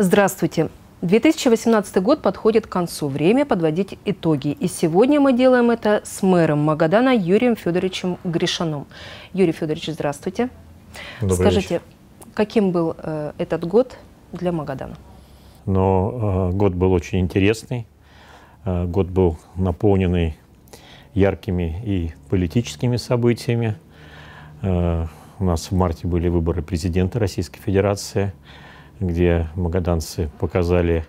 Здравствуйте! 2018 год подходит к концу. Время подводить итоги. И сегодня мы делаем это с мэром Магадана Юрием Федоровичем Гришаном. Юрий Федорович, здравствуйте. Добрый Скажите, вечер. каким был э, этот год для Магадана? Но э, год был очень интересный. Э, год был наполненный яркими и политическими событиями. Э, у нас в марте были выборы президента Российской Федерации – где магаданцы показали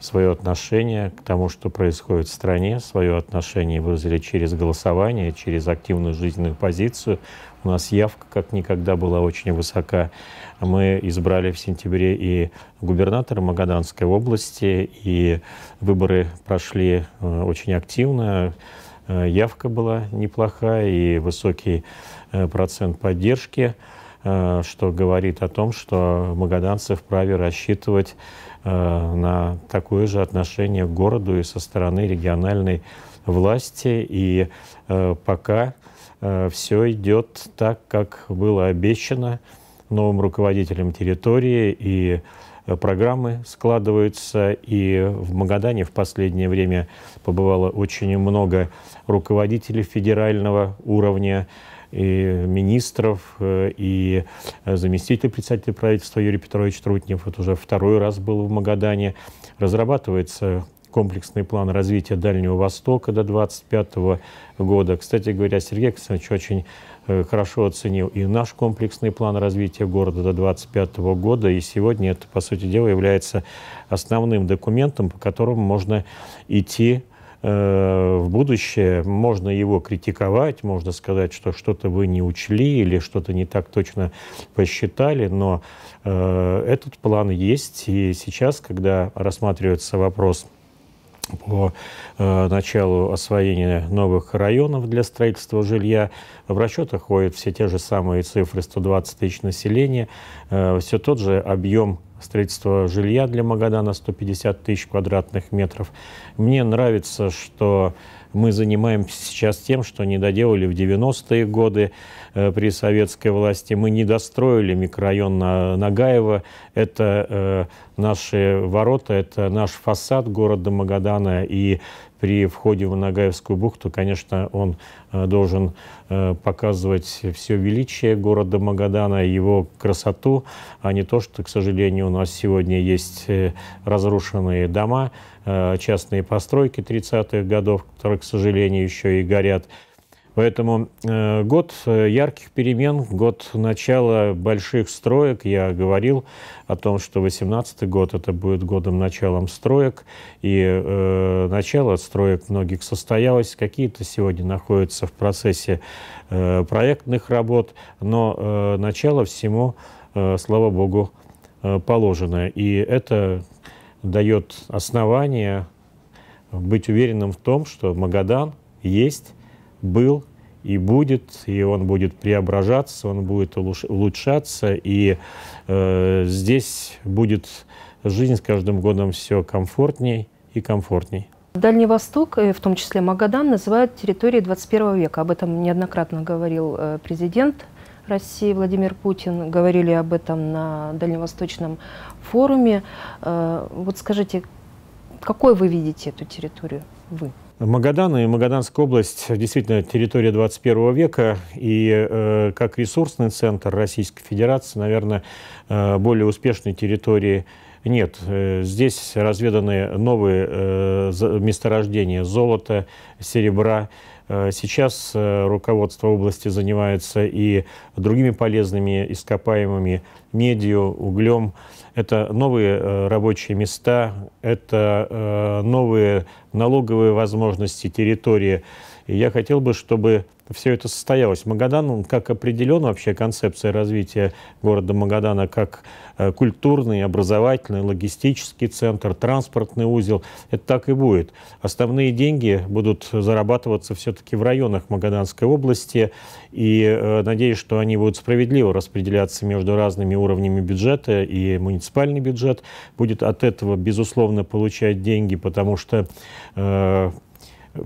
свое отношение к тому, что происходит в стране, свое отношение выразили через голосование, через активную жизненную позицию. У нас явка как никогда была очень высока. Мы избрали в сентябре и губернатора Магаданской области, и выборы прошли э, очень активно. Э, явка была неплохая и высокий э, процент поддержки. Э, что говорит о том, что магаданцы вправе рассчитывать э, на такое же отношение к городу и со стороны региональной власти. И э, пока все идет так, как было обещано новым руководителем территории, и программы складываются. И в Магадане в последнее время побывало очень много руководителей федерального уровня, и министров, э, и э, заместитель председателя правительства Юрий Петрович Трутнев. вот уже второй раз был в Магадане. Разрабатывается комплексный план развития Дальнего Востока до 2025 года. Кстати говоря, Сергей Александрович очень э, хорошо оценил и наш комплексный план развития города до 2025 года. И сегодня это, по сути дела, является основным документом, по которому можно идти Э, в будущее. Можно его критиковать, можно сказать, что что-то вы не учли или что-то не так точно посчитали, но э, этот план есть. И сейчас, когда рассматривается вопрос по э, началу освоения новых районов для строительства жилья. В расчетах ходят все те же самые цифры 120 тысяч населения, э, все тот же объем строительства жилья для Магадана 150 тысяч квадратных метров. Мне нравится, что мы занимаемся сейчас тем, что не доделали в 90-е годы э, при советской власти. Мы не достроили микрорайон Нагаева. Это э, наши ворота, это наш фасад города Магадана. И при входе в Нагаевскую бухту, конечно, он э, должен э, показывать все величие города Магадана, его красоту, а не то, что, к сожалению, у нас сегодня есть э, разрушенные дома, частные постройки 30-х годов, которые, к сожалению, еще и горят. Поэтому э, год э, ярких перемен, год начала больших строек. Я говорил о том, что 2018 год это будет годом началом строек. И э, начало строек многих состоялось. Какие-то сегодня находятся в процессе э, проектных работ. Но э, начало всему, э, слава богу, э, положено. И это дает основание быть уверенным в том, что Магадан есть был и будет, и он будет преображаться, он будет улучшаться, и э, здесь будет жизнь с каждым годом все комфортней и комфортней. Дальний Восток, э, в том числе Магадан, называют территорией 21 века. Об этом неоднократно говорил э, президент России Владимир Путин. Говорили об этом на Дальневосточном форуме. Э, вот скажите, какой вы видите эту территорию? Вы? Магадан и Магаданская область действительно территория 21 века, и э, как ресурсный центр Российской Федерации, наверное, э, более успешной территории нет. Э, здесь разведаны новые э, месторождения золота, серебра. Э, сейчас э, руководство области занимается и другими полезными ископаемыми, медью, углем. Э, это новые э, рабочие места, это э, новые налоговые возможности территории. И я хотел бы, чтобы все это состоялось. Магадан, он как определен вообще концепция развития города Магадана как э, культурный, образовательный, логистический центр, транспортный узел, это так и будет. Основные деньги будут зарабатываться все-таки в районах Магаданской области, и э, надеюсь, что они будут справедливо распределяться между разными уровнями бюджета, и муниципальный бюджет будет от этого, безусловно, получать деньги, потому что э,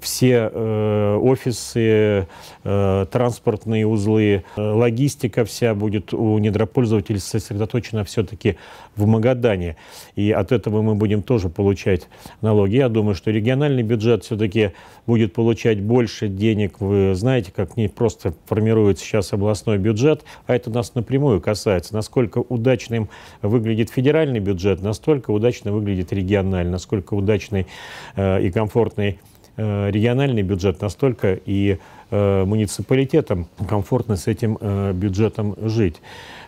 все э, офисы, э, транспортные узлы, э, логистика вся будет у недропользователей сосредоточена все-таки в Магадане. И от этого мы будем тоже получать налоги. Я думаю, что региональный бюджет все-таки будет получать больше денег. Вы знаете, как не просто формируется сейчас областной бюджет, а это нас напрямую касается. Насколько удачным выглядит федеральный бюджет, настолько удачно выглядит региональный, насколько удачный э, и комфортный Э, региональный бюджет, настолько и э, муниципалитетам комфортно с этим э, бюджетом жить.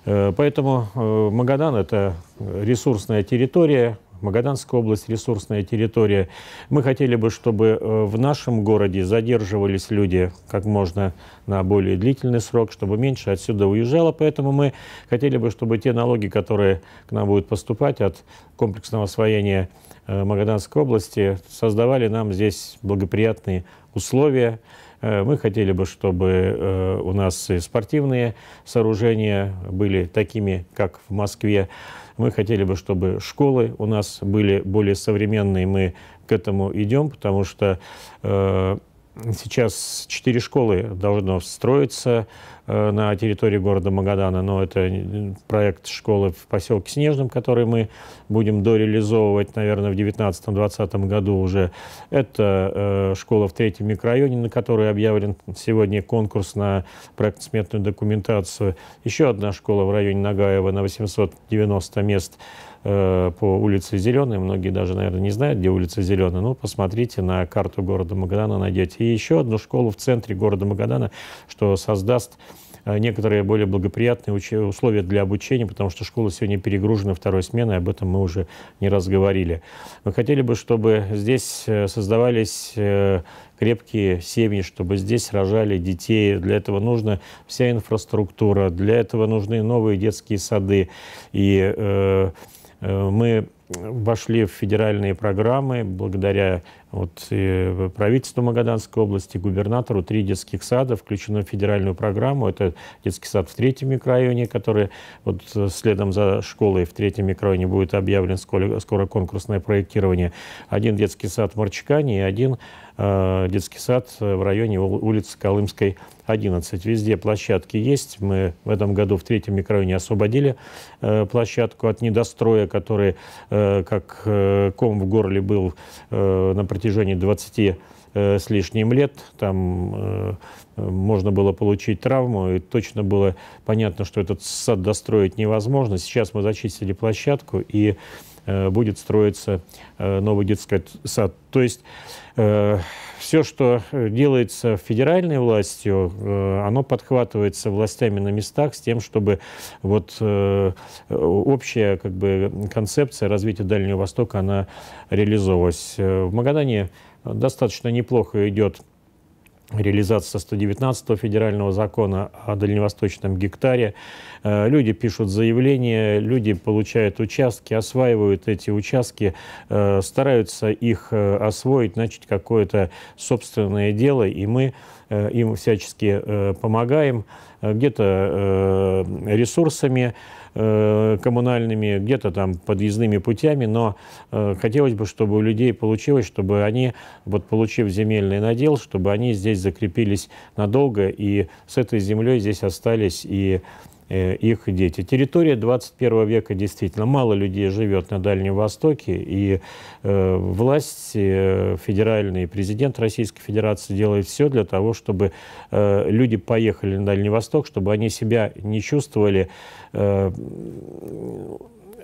Поэтому Магадан – это ресурсная территория, Магаданская область – ресурсная территория. Мы хотели бы, чтобы в нашем городе задерживались люди как можно на более длительный срок, чтобы меньше отсюда уезжало. Поэтому мы хотели бы, чтобы те налоги, которые к нам будут поступать от комплексного освоения Э, Магаданской области создавали нам здесь благоприятные условия. Э, мы хотели бы, чтобы э, у нас и спортивные сооружения были такими, как в Москве. Мы хотели бы, чтобы школы у нас были более современные. Мы к этому идем, потому что Сейчас четыре школы должно строиться э, на территории города Магадана, но это э, проект школы в поселке Снежном, который мы будем дореализовывать, наверное, в 2019-2020 году уже. Это э, школа в третьем микрорайоне, на которой объявлен сегодня конкурс на проектно-сметную документацию. Еще одна школа в районе Нагаева на 890 мест – Э, по улице Зеленой. Многие даже, наверное, не знают, где улица Зеленая. Ну, посмотрите на карту города Магадана, найдете. И еще одну школу в центре города Магадана, что создаст э, некоторые более благоприятные условия для обучения, потому что школа сегодня перегружена второй сменой, об этом мы уже не раз говорили. Мы хотели бы, чтобы здесь э, создавались крепкие семьи, чтобы здесь рожали детей. Для этого нужна вся инфраструктура, для этого нужны новые детские сады. И э, мы вошли в федеральные программы благодаря вот, правительству Магаданской области, губернатору. Три детских сада включены в федеральную программу. Это детский сад в третьем микрорайоне, который вот следом за школой в третьем микрорайоне будет объявлен скоро, скоро конкурсное проектирование. Один детский сад в Марчикане и один э, детский сад в районе улицы Колымской 11. Везде площадки есть. Мы в этом году в третьем микрорайоне освободили э, площадку от недостроя, который э, Э, как э, ком в горле был э, на протяжении 20 с лишним лет, там можно было получить травму, и точно было понятно, что этот сад достроить невозможно. Сейчас мы зачистили площадку, и будет строиться новый детский сад. То есть Э, все, что э, делается федеральной властью, э, оно подхватывается властями на местах с тем, чтобы вот общая как бы, концепция развития Дальнего Востока она реализовалась. В Магадане достаточно неплохо идет реализация 119 федерального закона о дальневосточном гектаре. Э, люди пишут заявления, люди получают участки, осваивают эти участки, э, стараются их э, освоить, начать какое-то собственное дело, и мы Э, им всячески э, помогаем, э, где-то ресурсами коммунальными, где-то там подъездными путями, но хотелось бы, чтобы у людей получилось, чтобы они, вот получив земельный надел, чтобы они здесь закрепились надолго и с этой землей здесь остались и Э, их дети. Территория 21 века действительно мало людей живет на Дальнем Востоке, и э, власть э, федеральная президент Российской Федерации делает все для того, чтобы э, люди поехали на Дальний Восток, чтобы они себя не чувствовали э,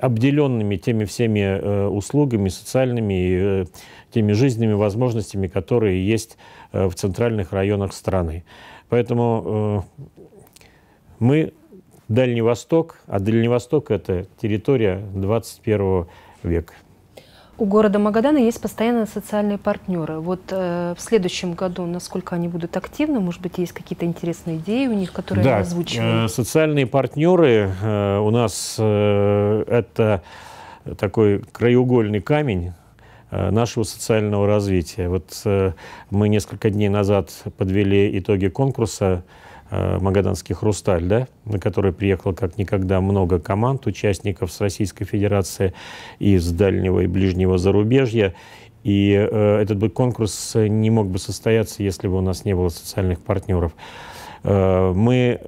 обделенными теми всеми э, услугами социальными и э, теми жизненными возможностями, которые есть э, в центральных районах страны. Поэтому э, мы Дальний Восток, а Дальний Восток – это территория 21 века. У города Магадана есть постоянные социальные партнеры. Вот э, в следующем году, насколько они будут активны, может быть, есть какие-то интересные идеи у них, которые да, они озвучивают? Э, социальные партнеры э, у нас э, это такой краеугольный камень э, нашего социального развития. Вот э, мы несколько дней назад подвели итоги конкурса Э, Магаданский «Хрусталь», да, на который приехало как никогда много команд, участников с Российской Федерации из дальнего и ближнего зарубежья. И э, этот бы конкурс э, не мог бы состояться, если бы у нас не было социальных партнеров. Э, мы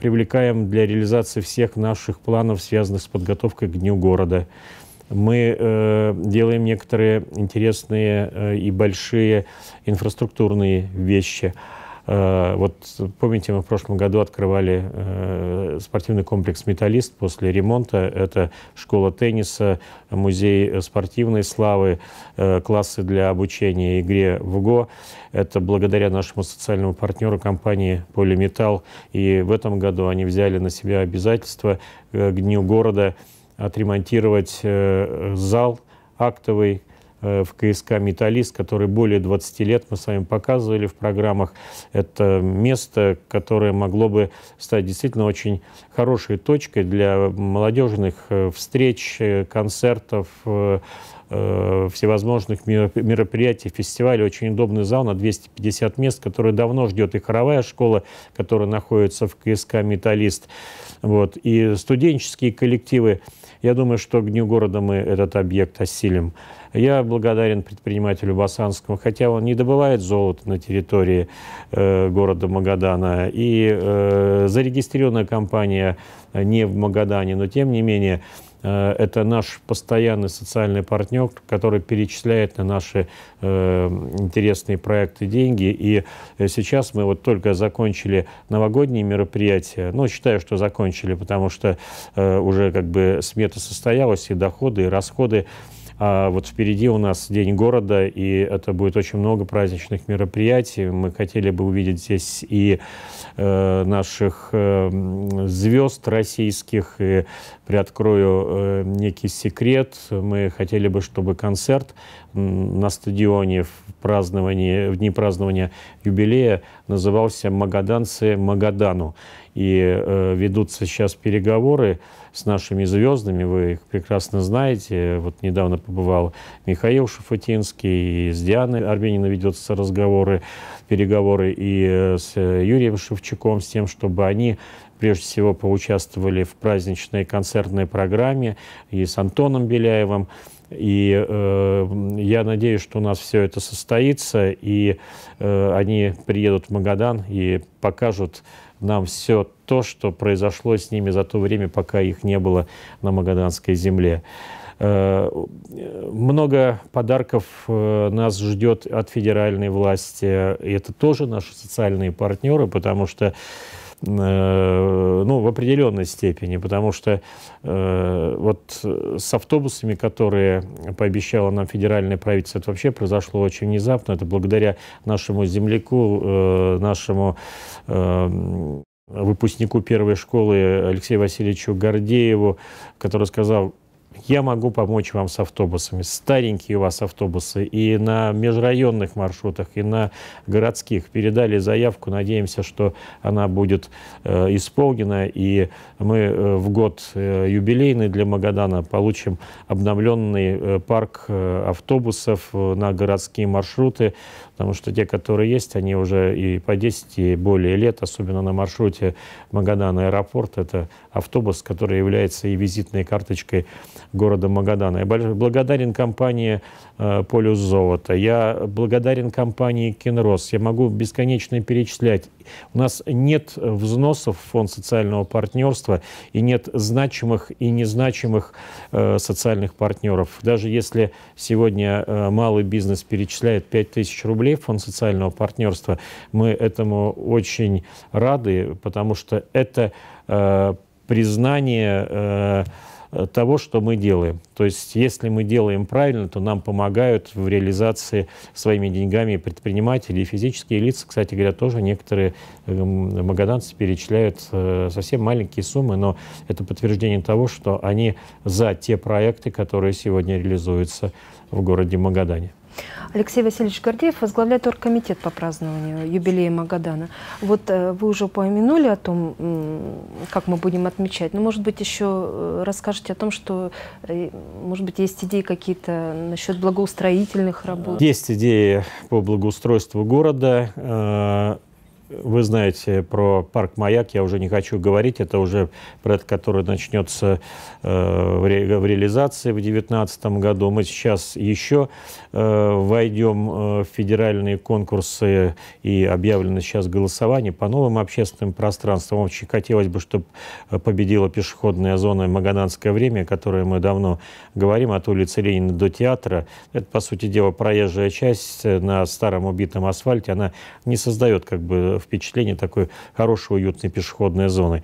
привлекаем для реализации всех наших планов, связанных с подготовкой к Дню города. Мы делаем некоторые интересные и большие инфраструктурные вещи. Э, вот помните, мы в прошлом году открывали э, спортивный комплекс «Металлист» после ремонта. Это школа тенниса, музей спортивной славы, э, классы для обучения игре в ГО. Это благодаря нашему социальному партнеру компании «Полиметалл». И в этом году они взяли на себя обязательство к Дню города отремонтировать зал актовый, Э, в КСК «Металлист», который более 20 лет мы с вами показывали в программах. Это место, которое могло бы стать действительно очень хорошей точкой для молодежных э, встреч, э, концертов, всевозможных мероприятий, фестивалей. Очень удобный зал на 250 мест, который давно ждет и хоровая школа, которая находится в КСК «Металлист», вот, и студенческие коллективы – я думаю, что к Дню города мы этот объект осилим. Я благодарен предпринимателю Басанскому, хотя он не добывает золото на территории э, города Магадана. И э, зарегистрированная компания не в Магадане, но тем не менее Э, это наш постоянный социальный партнер, который перечисляет на наши э, интересные проекты деньги. И э, сейчас мы вот только закончили новогодние мероприятия. Ну, считаю, что закончили, потому что уже как бы смета состоялась, и доходы, и расходы а вот впереди у нас День города, и это будет очень много праздничных мероприятий. Мы хотели бы увидеть здесь и э, наших э, звезд российских, и приоткрою э, некий секрет. Мы хотели бы, чтобы концерт на стадионе в, праздновании, в дни празднования юбилея назывался «Магаданцы Магадану». И э, ведутся сейчас переговоры с нашими звездами, вы их прекрасно знаете. Вот недавно побывал Михаил Шафутинский, и с Дианой Арбениной ведутся разговоры, переговоры, и э, с э, Юрием Шевчуком, с тем, чтобы они прежде всего поучаствовали в праздничной концертной программе, и с Антоном Беляевым. И э, я надеюсь, что у нас все это состоится, и э, они приедут в Магадан и покажут нам все то, что произошло с ними за то время, пока их не было на Магаданской земле. Э, много подарков э, нас ждет от федеральной власти. И это тоже наши социальные партнеры, потому что Э, ну, в определенной степени, потому что э, вот с автобусами, которые пообещало нам федеральное правительство, это вообще произошло очень внезапно. Это благодаря нашему земляку, э, нашему выпускнику первой школы Алексею Васильевичу Гордееву, который сказал, я могу помочь вам с автобусами. Старенькие у вас автобусы и на межрайонных маршрутах, и на городских. Передали заявку, надеемся, что она будет э, исполнена, и мы э, в год э, юбилейный для Магадана получим обновленный э, парк э, автобусов э, на городские маршруты потому что те, которые есть, они уже и по 10 и более лет, особенно на маршруте Магадан-аэропорт. Это автобус, который является и визитной карточкой города Магадана. Я благодарен компании э, «Полюс золота». Я благодарен компании «Кинрос». Я могу бесконечно перечислять у нас нет взносов в фонд социального партнерства и нет значимых и незначимых э, социальных партнеров. Даже если сегодня э, малый бизнес перечисляет 5000 рублей в фонд социального партнерства, мы этому очень рады, потому что это э, признание э, Э, того, что мы делаем. То есть, если мы делаем правильно, то нам помогают в реализации своими деньгами предприниматели и физические лица. Кстати говоря, тоже некоторые эм, магаданцы перечисляют э, совсем маленькие суммы, но это подтверждение того, что они за те проекты, которые сегодня реализуются в городе Магадане. Алексей Васильевич Гордеев возглавляет оргкомитет по празднованию юбилея Магадана. Вот э, вы уже упомянули о том, как мы будем отмечать, но, ну, может быть, еще э, расскажете о том, что, э, может быть, есть идеи какие-то насчет благоустроительных работ? Есть идеи по благоустройству города вы знаете про парк «Маяк», я уже не хочу говорить, это уже проект, который начнется э, в реализации в 2019 году. Мы сейчас еще э, войдем э, в федеральные конкурсы и объявлено сейчас голосование по новым общественным пространствам. Очень хотелось бы, чтобы победила пешеходная зона «Магаданское время», о которой мы давно говорим, от улицы Ленина до театра. Это, по сути дела, проезжая часть на старом убитом асфальте, она не создает как бы впечатление такой хорошей, уютной пешеходной зоны.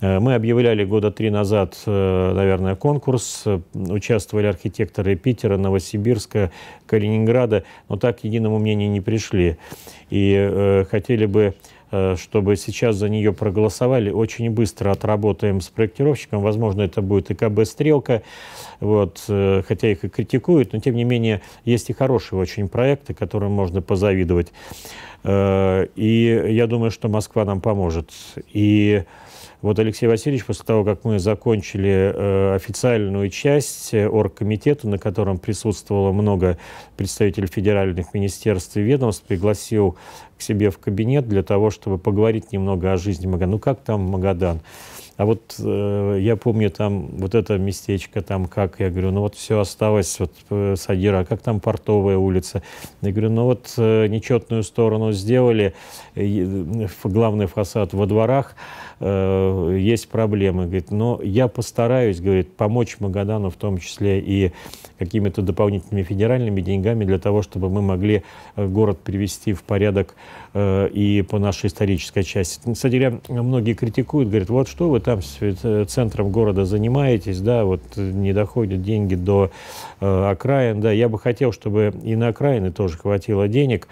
Э, мы объявляли года три назад, э, наверное, конкурс. Участвовали архитекторы Питера, Новосибирска, Калининграда, но так к единому мнению не пришли. И э, хотели бы Э, чтобы сейчас за нее проголосовали. Очень быстро отработаем с проектировщиком. Возможно, это будет и КБ «Стрелка», вот, э, хотя их и критикуют, но тем не менее есть и хорошие очень проекты, которым можно позавидовать. Э, и я думаю, что Москва нам поможет. И вот Алексей Васильевич, после того, как мы закончили э, официальную часть оргкомитета, на котором присутствовало много представителей федеральных министерств и ведомств, пригласил к себе в кабинет для того, чтобы поговорить немного о жизни Магадана. Ну как там Магадан? А вот э, я помню там вот это местечко, там как, я говорю, ну вот все осталось, вот э, Садира, а как там Портовая улица? Я говорю, ну вот э, нечетную сторону сделали, э, главный фасад во дворах, э, есть проблемы. Говорит, но я постараюсь, говорит, помочь Магадану в том числе и какими-то дополнительными федеральными деньгами для того, чтобы мы могли э, город привести в порядок Э, и по нашей исторической части. Кстати говоря, многие критикуют, говорят, вот что вы там э, центром города занимаетесь, да, вот э, не доходят деньги до окраин, да, я бы хотел, чтобы и на окраины тоже хватило денег,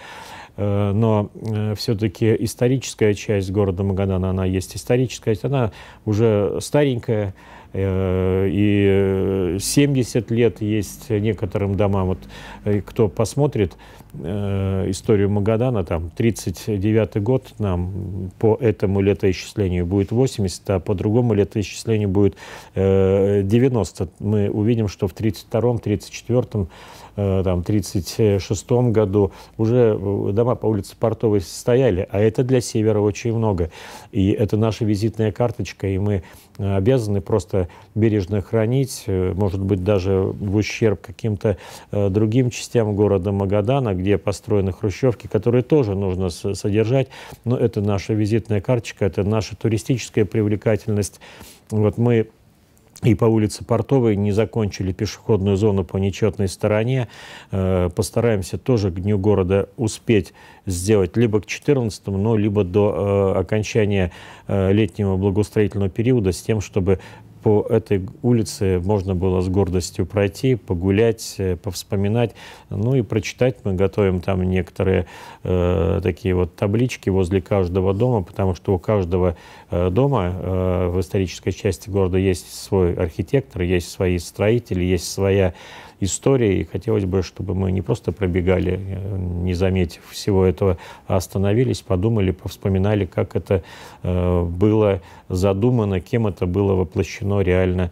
но все-таки историческая часть города Магадана, она есть историческая, она уже старенькая, Э, и 70 э, лет есть некоторым домам. Вот э, кто посмотрит историю Магадана, там 39 год нам по этому летоисчислению будет 80, а по другому летоисчислению будет 90. Мы увидим, что в 32-м, 34-м Э, там, 1936 году уже э, дома по улице Портовой стояли, а это для Севера очень много. И это наша визитная карточка, и мы э, обязаны просто бережно хранить, может быть, даже в ущерб каким-то другим частям города Магадана, где построены хрущевки, которые тоже нужно содержать. Но это наша визитная карточка, это наша туристическая привлекательность. Вот мы и по улице Портовой не закончили пешеходную зону по нечетной стороне. Э, постараемся тоже к Дню города успеть сделать либо к 14 ну, либо до э, окончания э, летнего благоустроительного периода с тем, чтобы по этой улице можно было с гордостью пройти, погулять, э, повспоминать. Ну и прочитать мы готовим там некоторые э, такие вот таблички возле каждого дома, потому что у каждого э, дома э, в исторической части города есть свой архитектор, есть свои строители, есть своя история, и хотелось бы, чтобы мы не просто пробегали, э, не заметив всего этого, а остановились, подумали, повспоминали, как это э, было задумано, кем это было воплощено реально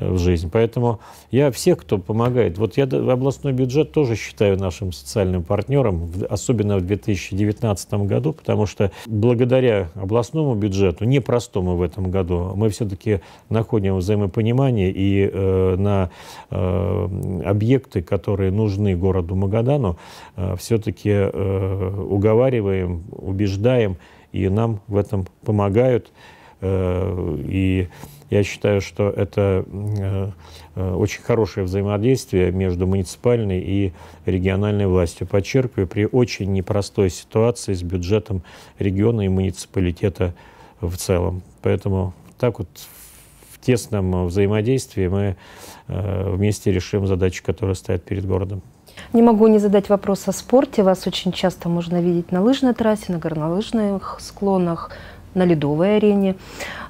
в жизнь. Поэтому я всех, кто помогает, вот я областной бюджет тоже считаю нашим социальным партнером, особенно в 2019 году, потому что благодаря областному бюджету, непростому в этом году, мы все-таки находим взаимопонимание и э, на э, объекты, которые нужны городу Магадану, э, все-таки э, уговариваем, убеждаем, и нам в этом помогают. Э, и я считаю, что это э, э, очень хорошее взаимодействие между муниципальной и региональной властью. Подчеркиваю, при очень непростой ситуации с бюджетом региона и муниципалитета в целом. Поэтому так вот в тесном взаимодействии мы э, вместе решим задачи, которые стоят перед городом. Не могу не задать вопрос о спорте. Вас очень часто можно видеть на лыжной трассе, на горнолыжных склонах, на ледовой арене.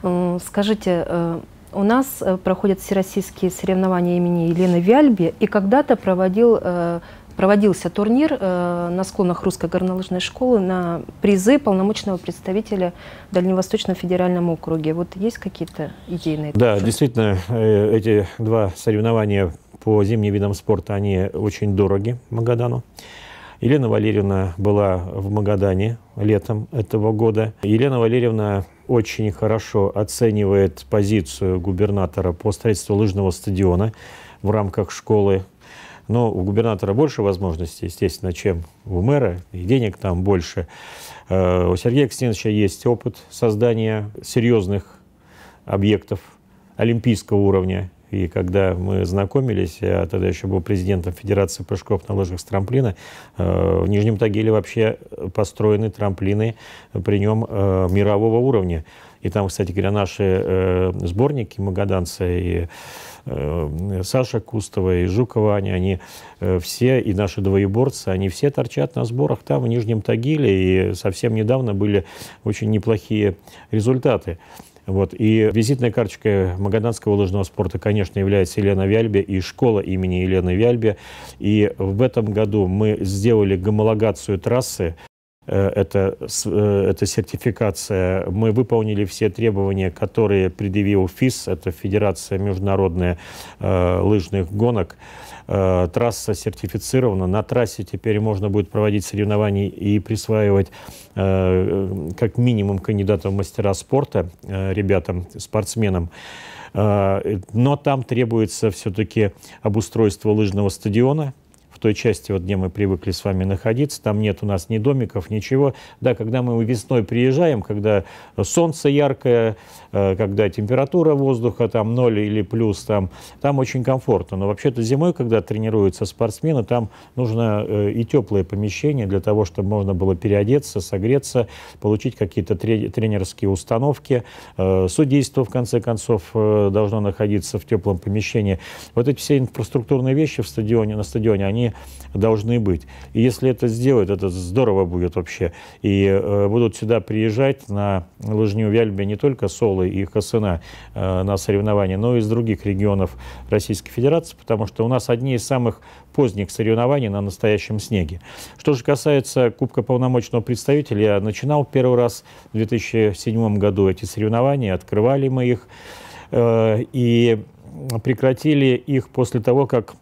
Э, скажите, э, у нас э, проходят всероссийские соревнования имени Елены Вяльби, и когда-то проводил, проводился турнир на склонах русской горнолыжной школы на призы полномочного представителя Дальневосточном федеральном округе. Вот есть какие-то идеи на это? Да, счет? действительно, эти два соревнования по зимним видам спорта, они очень дороги Магадану. Елена Валерьевна была в Магадане летом этого года. Елена Валерьевна очень хорошо оценивает позицию губернатора по строительству лыжного стадиона в рамках школы. Но у губернатора больше возможностей, естественно, чем у мэра, и денег там больше. Э, у Сергея Константиновича есть опыт создания серьезных объектов олимпийского уровня. И когда мы знакомились, я тогда еще был президентом Федерации прыжков на лыжах с трамплина, э, в Нижнем Тагиле вообще построены трамплины при нем э, мирового уровня. И там, кстати говоря, наши э, сборники, магаданцы и Саша Кустова и Жукова Аня, они все, и наши двоеборцы, они все торчат на сборах там, в Нижнем Тагиле, и совсем недавно были очень неплохие результаты. Вот. И визитной карточкой магаданского лыжного спорта, конечно, является Елена Вяльбе и школа имени Елены Вяльбе. И в этом году мы сделали гомологацию трассы Э, это, э, это сертификация. Мы выполнили все требования, которые предъявил ФИС, это Федерация международная э, лыжных гонок. трасса сертифицирована. На трассе теперь можно будет проводить соревнования и присваивать как минимум кандидатам в мастера спорта, ребятам, спортсменам. Но там требуется все-таки обустройство лыжного стадиона, той части, вот, где мы привыкли с вами находиться. Там нет у нас ни домиков, ничего. Да, когда мы весной приезжаем, когда солнце яркое, Э, когда температура воздуха там 0 или плюс, там, там очень комфортно. Но вообще-то зимой, когда тренируются спортсмены, там нужно э, и теплое помещение для того, чтобы можно было переодеться, согреться, получить какие-то тренерские установки. Э, судейство, в конце концов, должно находиться в теплом помещении. Вот эти все инфраструктурные вещи в стадионе, на стадионе, они должны быть. И если это сделают, это здорово будет вообще. И будут сюда приезжать на лыжню Вяльбе не только соло, Тула и Хасына э, на соревнования, но и из других регионов Российской Федерации, потому что у нас одни из самых поздних соревнований на настоящем снеге. Что же касается Кубка полномочного представителя, я начинал первый раз в 2007 году эти соревнования, открывали мы их э, и прекратили их после того, как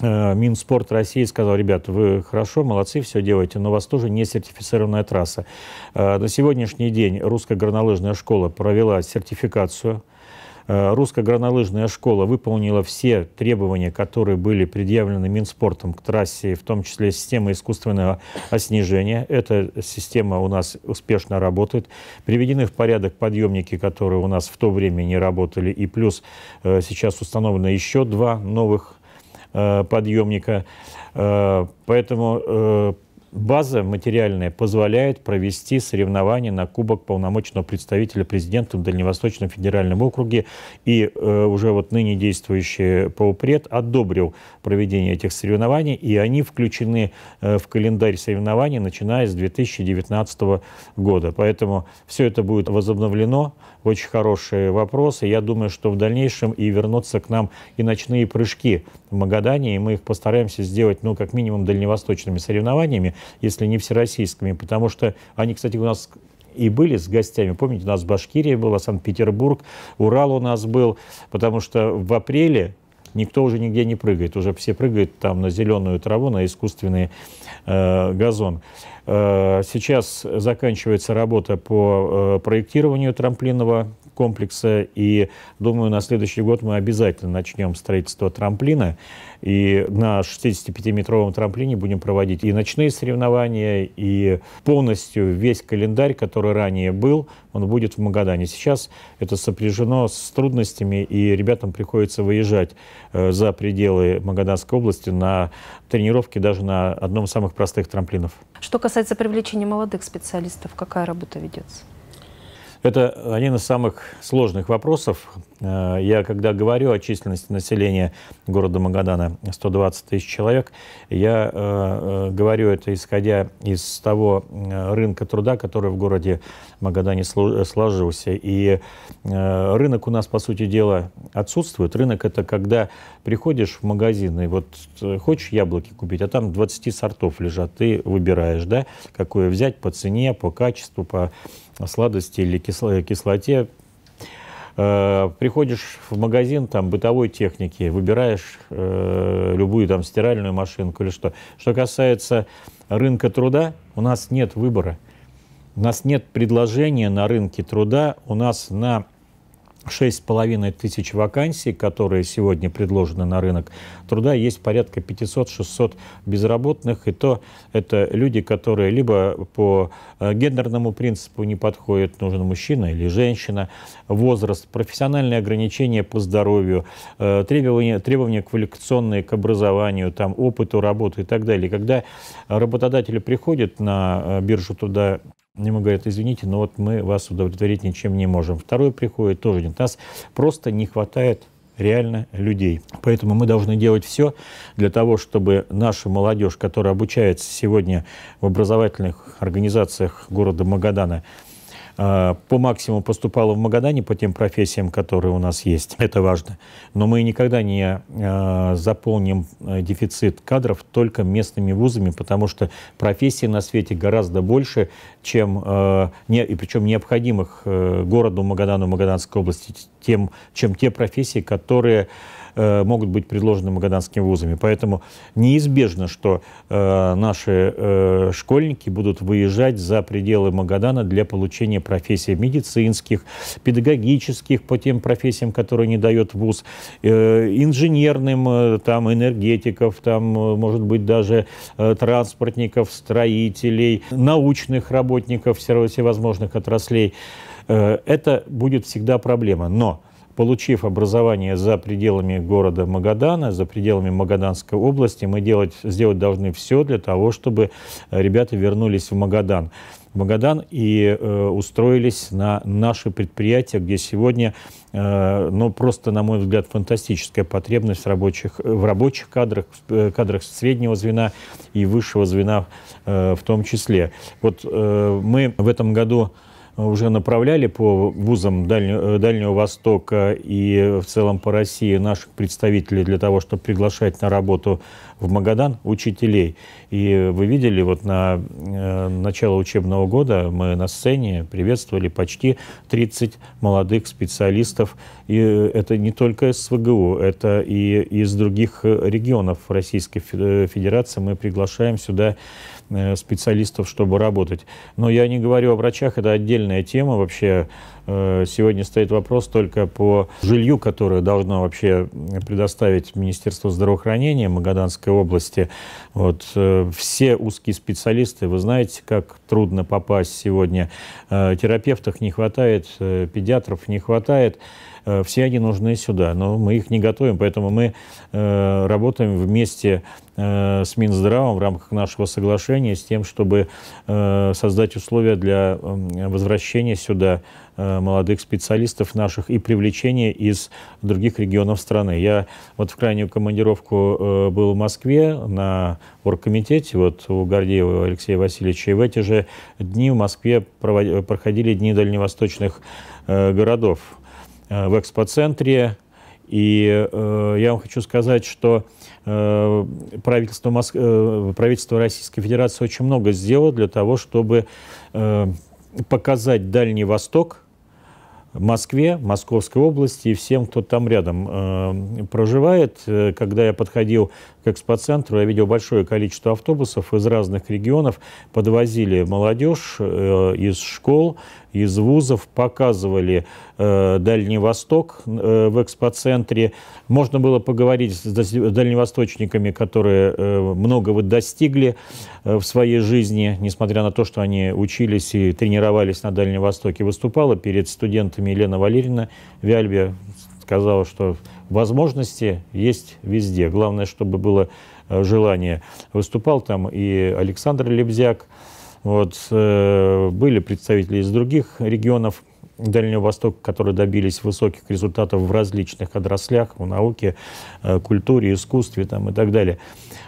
Э, Минспорт России сказал, ребят, вы хорошо, молодцы, все делаете, но у вас тоже не сертифицированная трасса. Э, на сегодняшний день русская горнолыжная школа провела сертификацию. Э, русская горнолыжная школа выполнила все требования, которые были предъявлены Минспортом к трассе, в том числе система искусственного снижения. Эта система у нас успешно работает. Приведены в порядок подъемники, которые у нас в то время не работали, и плюс сейчас установлено еще два новых Э, подъемника. Э, поэтому э, база материальная позволяет провести соревнования на Кубок полномочного представителя президента в Дальневосточном федеральном округе. И уже вот ныне действующий полпред одобрил проведение этих соревнований, и они включены в календарь соревнований, начиная с 2019 года. Поэтому все это будет возобновлено. Очень хорошие вопросы. Я думаю, что в дальнейшем и вернутся к нам и ночные прыжки в Магадане, и мы их постараемся сделать, ну, как минимум, дальневосточными соревнованиями, если не всероссийскими, потому что они, кстати, у нас и были с гостями. Помните, у нас Башкирия была, Санкт-Петербург, Урал у нас был, потому что в апреле никто уже нигде не прыгает, уже все прыгают там на зеленую траву, на искусственный э, газон. Э, сейчас заканчивается работа по э, проектированию трамплинного комплекса. И думаю, на следующий год мы обязательно начнем строительство трамплина. И на 65-метровом трамплине будем проводить и ночные соревнования, и полностью весь календарь, который ранее был, он будет в Магадане. Сейчас это сопряжено с трудностями, и ребятам приходится выезжать э, за пределы Магаданской области на тренировки даже на одном из самых простых трамплинов. Что касается привлечения молодых специалистов, какая работа ведется? Это один из самых сложных вопросов, Э, я когда говорю о численности населения города Магадана 120 тысяч человек, я э, э, говорю это исходя из того э, рынка труда, который в городе Магадане сложился. И э, рынок у нас, по сути дела, отсутствует. Рынок это когда приходишь в магазин и вот хочешь яблоки купить, а там 20 сортов лежат, ты выбираешь, да, какое взять по цене, по качеству, по сладости или кислоте, Э, приходишь в магазин там, бытовой техники, выбираешь э, любую там, стиральную машинку или что. Что касается рынка труда, у нас нет выбора. У нас нет предложения на рынке труда, у нас на половиной тысяч вакансий, которые сегодня предложены на рынок труда, есть порядка 500-600 безработных, и то это люди, которые либо по э, гендерному принципу не подходят, нужен мужчина или женщина, возраст, профессиональные ограничения по здоровью, э, требования, требования квалификационные к образованию, там, опыту работы и так далее. Когда работодатели приходят на э, биржу труда Ему говорят, извините, но вот мы вас удовлетворить ничем не можем. Второй приходит, тоже нет. Нас просто не хватает реально людей. Поэтому мы должны делать все для того, чтобы наша молодежь, которая обучается сегодня в образовательных организациях города Магадана, а, по максимуму поступало в Магадане по тем профессиям, которые у нас есть. Это важно. Но мы никогда не а, заполним э, дефицит кадров только местными вузами, потому что профессий на свете гораздо больше, чем э, не, и причем необходимых э, городу Магадану Магаданской области, тем, чем те профессии, которые Э, могут быть предложены магаданскими вузами. Поэтому неизбежно, что э, наши э, школьники будут выезжать за пределы Магадана для получения профессий медицинских, педагогических по тем профессиям, которые не дает вуз, инженерным, там, энергетиков, там, может быть, даже транспортников, строителей, научных работников всевозможных отраслей. Это будет всегда проблема. Но получив образование за пределами города Магадана, за пределами Магаданской области, мы делать, сделать должны все для того, чтобы э, ребята вернулись в Магадан. Магадан и э, устроились на наши предприятия, где сегодня, э, ну, просто, на мой взгляд, фантастическая потребность в рабочих, в рабочих кадрах, э, кадрах среднего звена и высшего звена э, в том числе. Вот э, мы в этом году Э, уже направляли по вузам Дальнего, э, Дальнего Востока и э, в целом по России наших представителей для того, чтобы приглашать на работу в Магадан учителей. И вы видели, вот на э, начало учебного года мы на сцене приветствовали почти 30 молодых специалистов. И это не только с ВГУ, это и из других э, регионов Российской э, Федерации. Мы приглашаем сюда специалистов, чтобы работать. Но я не говорю о врачах, это отдельная тема вообще Э, сегодня стоит вопрос только по жилью, которое должно вообще предоставить Министерство здравоохранения Магаданской области. Вот, э, все узкие специалисты, вы знаете, как трудно попасть сегодня. Э, терапевтов не хватает, педиатров не хватает все они нужны сюда, но мы их не готовим, поэтому мы э, работаем вместе э, с Минздравом в рамках нашего соглашения с тем, чтобы э, создать условия для возвращения сюда Э, молодых специалистов наших и привлечение из других регионов страны. Я вот в крайнюю командировку э, был в Москве на оргкомитете вот у Гордеева Алексея Васильевича, и в эти же дни в Москве проходили дни дальневосточных э, городов в экспоцентре, и э, я вам хочу сказать, что э, правительство, Моск... э, правительство Российской Федерации очень много сделало для того, чтобы э, показать Дальний Восток Москве, Московской области и всем, кто там рядом э, проживает. Э, когда я подходил к экспоцентру, я видел большое количество автобусов из разных регионов. Подвозили молодежь э, из школ, из вузов, показывали э, Дальний Восток э, в экспоцентре. Можно было поговорить с дальневосточниками, которые э, многого достигли э, в своей жизни, несмотря на то, что они учились и тренировались на Дальнем Востоке. Выступала перед студентами Елена Валерьевна Вяльбе, сказала, что возможности есть везде. Главное, чтобы было э, желание. Выступал там и Александр Лебзяк, вот, э, были представители из других регионов Дальнего Востока, которые добились высоких результатов в различных отраслях, в науке, э, культуре, искусстве там, и так далее.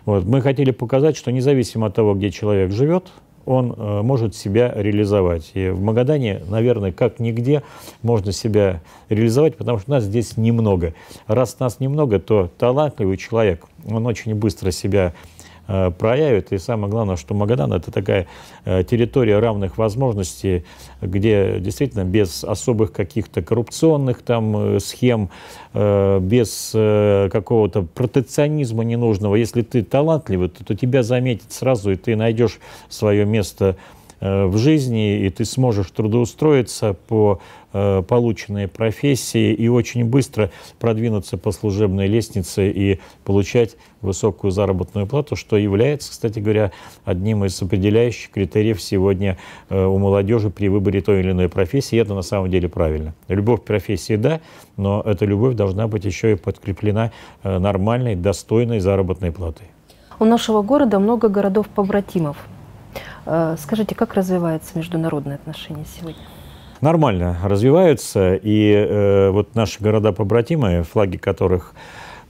Вот. Мы хотели показать, что независимо от того, где человек живет, он э, может себя реализовать. И в Магадане, наверное, как нигде можно себя реализовать, потому что нас здесь немного. Раз нас немного, то талантливый человек, он очень быстро себя Э, проявит. И самое главное, что Магадан – это такая э, территория равных возможностей, где действительно без особых каких-то коррупционных там э, схем, без какого-то протекционизма ненужного. Если ты талантливый, то тебя заметят сразу, и ты найдешь свое место – Э, в жизни, и ты сможешь трудоустроиться по э, полученной профессии и очень быстро продвинуться по служебной лестнице и получать высокую заработную плату, что является, кстати говоря, одним из определяющих критериев сегодня э, у молодежи при выборе той или иной профессии. И это на самом деле правильно. Любовь к профессии – да, но эта любовь должна быть еще и подкреплена нормальной, достойной заработной платой. У нашего города много городов-побратимов – Э, скажите, как развиваются международные отношения сегодня? Нормально развиваются, и э, вот наши города-побратимы, флаги которых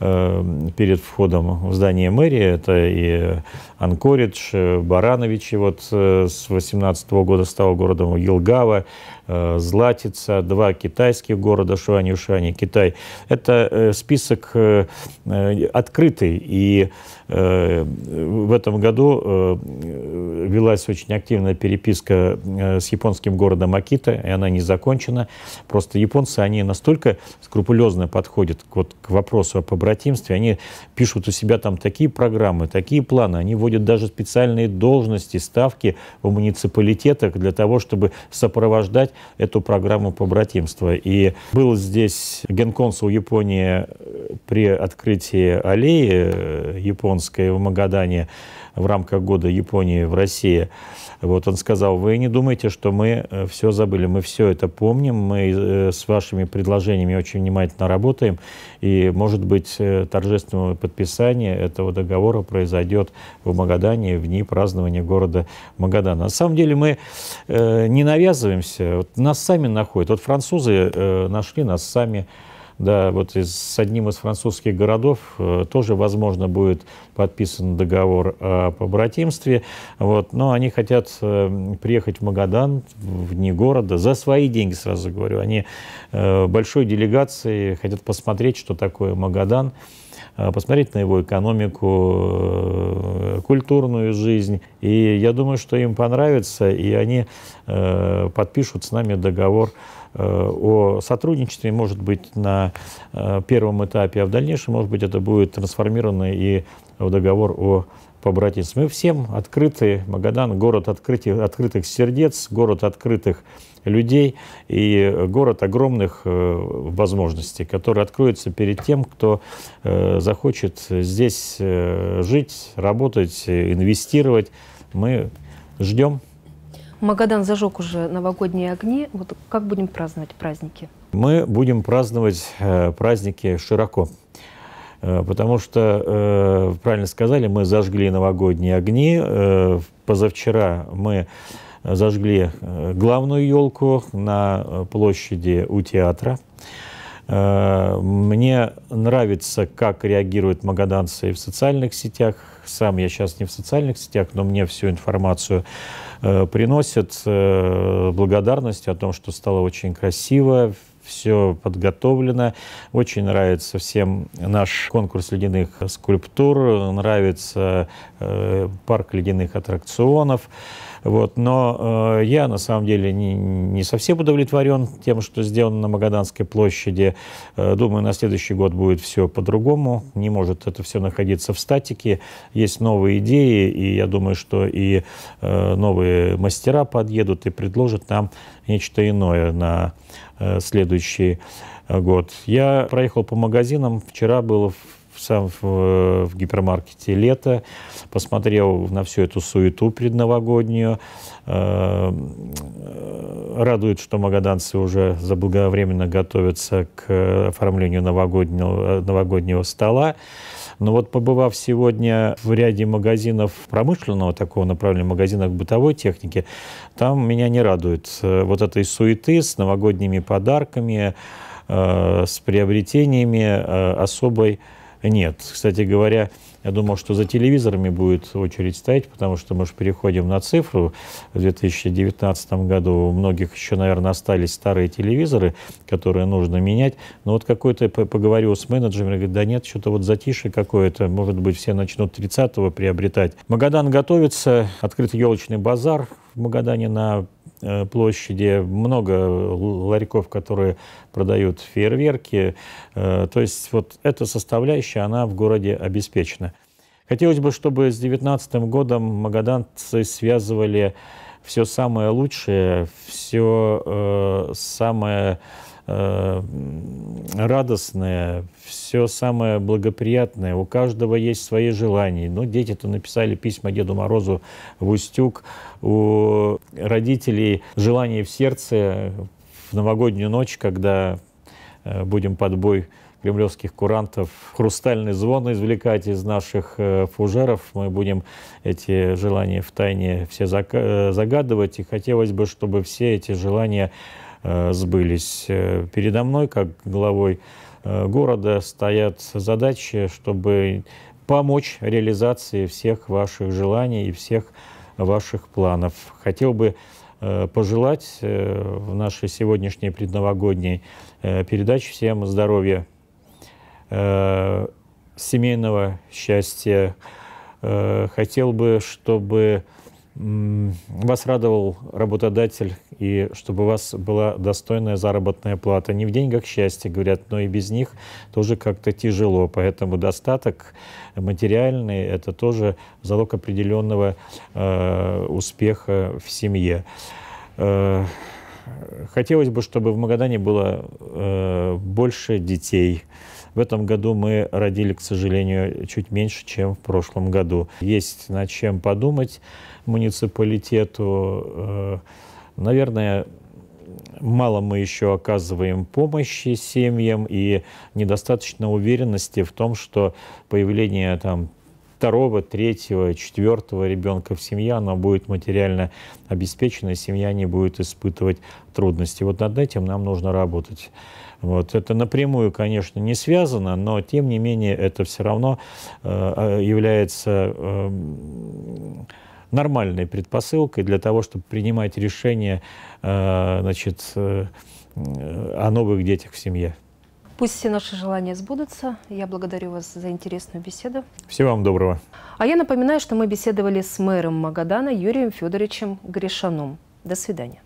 э, перед входом в здание мэрии. Это и Анкоридж, э, Барановичи вот э, с 18 -го года стал городом Елгава, э, Златица, два китайских города Шуань и Китай. Это список открытый, и в этом году велась очень активная переписка с японским городом Акита, и она не закончена. Просто японцы, они настолько скрупулезно подходят вот к вопросу о побратимстве, они пишут у себя там такие программы, такие планы, они вводят вводят даже специальные должности, ставки в муниципалитетах для того, чтобы сопровождать эту программу побратимства. И был здесь генконсул Японии э, при открытии аллеи э, японской в Магадане в рамках года Японии в России. Вот он сказал, вы не думайте, что мы э, все забыли, мы все это помним, мы э, с вашими предложениями очень внимательно работаем, и, может быть, э, торжественное подписание этого договора произойдет в Магадане в дни празднования города Магадана. На самом деле мы не навязываемся, вот нас сами находят. Вот французы нашли нас сами да, вот из, с одним из французских городов э, тоже, возможно, будет подписан договор о побратимстве. Вот, но они хотят э, приехать в Магадан в дни города за свои деньги, сразу говорю. Они э, большой делегацией хотят посмотреть, что такое Магадан э, посмотреть на его экономику, э, культурную жизнь. И я думаю, что им понравится, и они э, подпишут с нами договор Э, о сотрудничестве, может быть, на э, первом этапе, а в дальнейшем, может быть, это будет трансформировано и в договор о побратимстве. Мы всем открыты, Магадан – город открытых, открытых сердец, город открытых людей и город огромных э, возможностей, которые откроются перед тем, кто захочет здесь жить, работать, инвестировать. Мы ждем. Магадан зажег уже новогодние огни. Вот как будем праздновать праздники? Мы будем праздновать э, праздники широко. Э, потому что, э, правильно сказали, мы зажгли новогодние огни. Э, позавчера мы зажгли главную елку на площади у театра. Мне нравится, как реагируют магаданцы в социальных сетях, сам я сейчас не в социальных сетях, но мне всю информацию э, приносят. Э, благодарность о том, что стало очень красиво, все подготовлено. Очень нравится всем наш конкурс ледяных скульптур, нравится э, парк ледяных аттракционов. Вот. Но э, я, на самом деле, не, не совсем удовлетворен тем, что сделано на Магаданской площади. Э, думаю, на следующий год будет все по-другому. Не может это все находиться в статике. Есть новые идеи, и я думаю, что и э, новые мастера подъедут и предложат нам нечто иное на э, следующий э, год. Я проехал по магазинам. Вчера был в сам в, в гипермаркете лето, посмотрел на всю эту суету предновогоднюю. Э, э, радует, что магаданцы уже заблаговременно готовятся к оформлению новогоднего, новогоднего стола. Но вот побывав сегодня в ряде магазинов промышленного такого направления, магазинах бытовой техники, там меня не радует э, вот этой суеты с новогодними подарками, с приобретениями особой нет. Кстати говоря, я думал, что за телевизорами будет очередь стоять, потому что мы же переходим на цифру. В 2019 году у многих еще, наверное, остались старые телевизоры, которые нужно менять. Но вот какой-то поговорил с менеджером, говорит, да нет, что-то вот затишье какое-то, может быть, все начнут 30-го приобретать. Магадан готовится, открыт елочный базар, Магадане на э, площади, много ларьков, которые продают фейерверки. Э, то есть вот эта составляющая, она в городе обеспечена. Хотелось бы, чтобы с 2019 годом магаданцы связывали все самое лучшее, все э, самое радостное, все самое благоприятное. У каждого есть свои желания. Ну, дети-то написали письма Деду Морозу в Устюг. У родителей желание в сердце в новогоднюю ночь, когда э, будем под бой кремлевских курантов хрустальный звон извлекать из наших э, фужеров. Мы будем эти желания в тайне все э, загадывать. И хотелось бы, чтобы все эти желания Э, сбылись. Э, передо мной, как главой э, города, стоят задачи, чтобы помочь реализации всех ваших желаний и всех ваших планов. Хотел бы пожелать в нашей сегодняшней предновогодней передаче всем здоровья, семейного счастья. Хотел бы, чтобы вас радовал работодатель, и чтобы у вас была достойная заработная плата. Не в деньгах счастье, говорят, но и без них тоже как-то тяжело. Поэтому достаток материальный — это тоже залог определенного э, успеха в семье. Э, хотелось бы, чтобы в Магадане было э, больше детей — в этом году мы родили, к сожалению, чуть меньше, чем в прошлом году. Есть над чем подумать муниципалитету. Э, наверное, мало мы еще оказываем помощи семьям и недостаточно уверенности в том, что появление там второго, третьего, четвертого ребенка в семье, она будет материально обеспечена, семья не будет испытывать трудности. Вот над этим нам нужно работать. Вот. Это напрямую, конечно, не связано, но тем не менее это все равно э, а, является э, нормальной предпосылкой для того, чтобы принимать решение э, значит, э, э, о новых детях в семье. Пусть все наши желания сбудутся. Я благодарю вас за интересную беседу. Всего вам доброго. А я напоминаю, что мы беседовали с мэром Магадана Юрием Федоровичем Гришаном. До свидания.